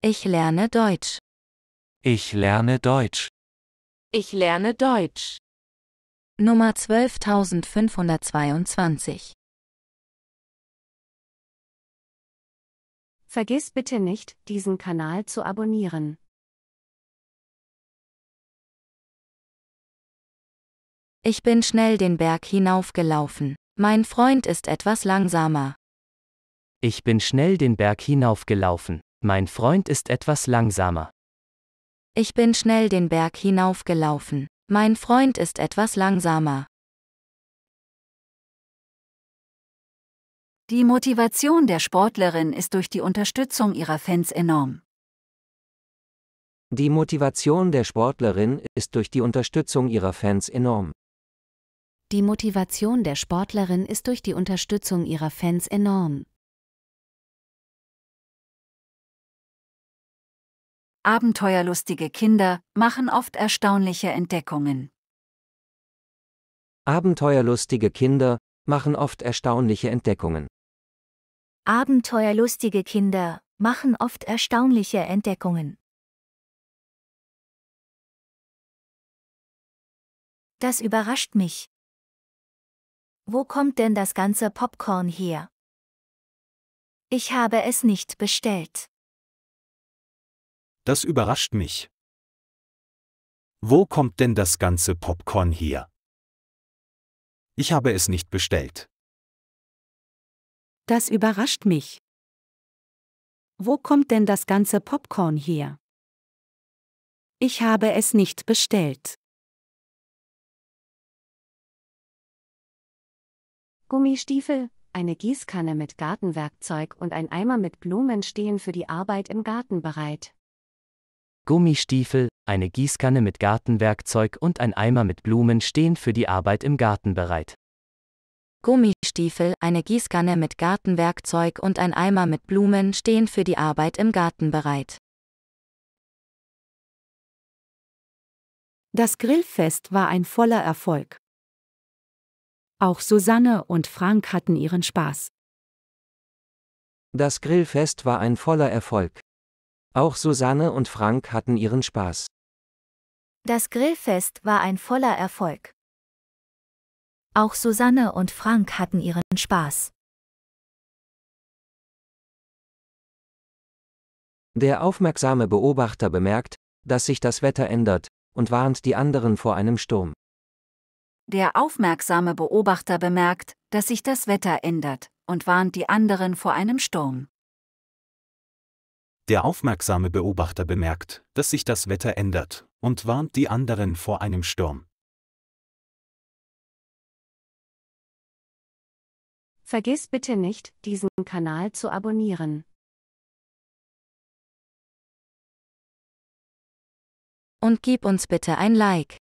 Ich lerne Deutsch. Ich lerne Deutsch. Ich lerne Deutsch. Nummer 12522. Vergiss bitte nicht, diesen Kanal zu abonnieren. Ich bin schnell den Berg hinaufgelaufen. Mein Freund ist etwas langsamer. Ich bin schnell den Berg hinaufgelaufen. Mein Freund ist etwas langsamer. Ich bin schnell den Berg hinaufgelaufen. Mein Freund ist etwas langsamer. Die Motivation der Sportlerin ist durch die Unterstützung ihrer Fans enorm. Die Motivation der Sportlerin ist durch die Unterstützung ihrer Fans enorm. Die Motivation der Sportlerin ist durch die Unterstützung ihrer Fans enorm. Abenteuerlustige Kinder machen oft erstaunliche Entdeckungen. Abenteuerlustige Kinder machen oft erstaunliche Entdeckungen. Abenteuerlustige Kinder machen oft erstaunliche Entdeckungen. Das überrascht mich. Wo kommt denn das ganze Popcorn her? Ich habe es nicht bestellt das überrascht mich. Wo kommt denn das ganze Popcorn her? Ich habe es nicht bestellt. Das überrascht mich. Wo kommt denn das ganze Popcorn her? Ich habe es nicht bestellt. Gummistiefel, eine Gießkanne mit Gartenwerkzeug und ein Eimer mit Blumen stehen für die Arbeit im Garten bereit. Gummistiefel, eine Gießkanne mit Gartenwerkzeug und ein Eimer mit Blumen stehen für die Arbeit im Garten bereit. Gummistiefel, eine Gießkanne mit Gartenwerkzeug und ein Eimer mit Blumen stehen für die Arbeit im Garten bereit. Das Grillfest war ein voller Erfolg. Auch Susanne und Frank hatten ihren Spaß. Das Grillfest war ein voller Erfolg. Auch Susanne und Frank hatten ihren Spaß. Das Grillfest war ein voller Erfolg. Auch Susanne und Frank hatten ihren Spaß. Der aufmerksame Beobachter bemerkt, dass sich das Wetter ändert und warnt die anderen vor einem Sturm. Der aufmerksame Beobachter bemerkt, dass sich das Wetter ändert und warnt die anderen vor einem Sturm. Der aufmerksame Beobachter bemerkt, dass sich das Wetter ändert und warnt die anderen vor einem Sturm. Vergiss bitte nicht, diesen Kanal zu abonnieren. Und gib uns bitte ein Like.